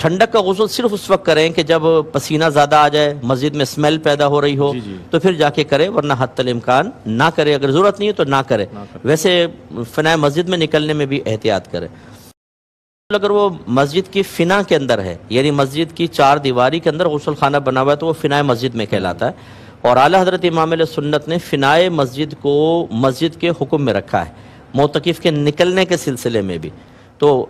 ठंडक का गसल सिर्फ उस वक्त करें कि जब पसीना ज़्यादा आ जाए मस्जिद में स्मेल पैदा हो रही हो जी जी। तो फिर जाके करें वरना हद तल इम्कान ना करें अगर ज़रूरत नहीं है तो ना करें करे। वैसे फ़ना मस्जिद में निकलने में भी एहतियात करें अगर वो मस्जिद की फ़िना के अंदर है यानी मस्जिद की चार दीवारी के अंदर गसल खाना बना हुआ है तो वो फ़िनाए मस्जिद में कहलाता है और आला हज़रत इमाम सुन्नत ने फ़िनाए मस्जिद को मस्जिद के हुक्म में रखा है मोतकफ़ के निकलने के सिलसिले में भी तो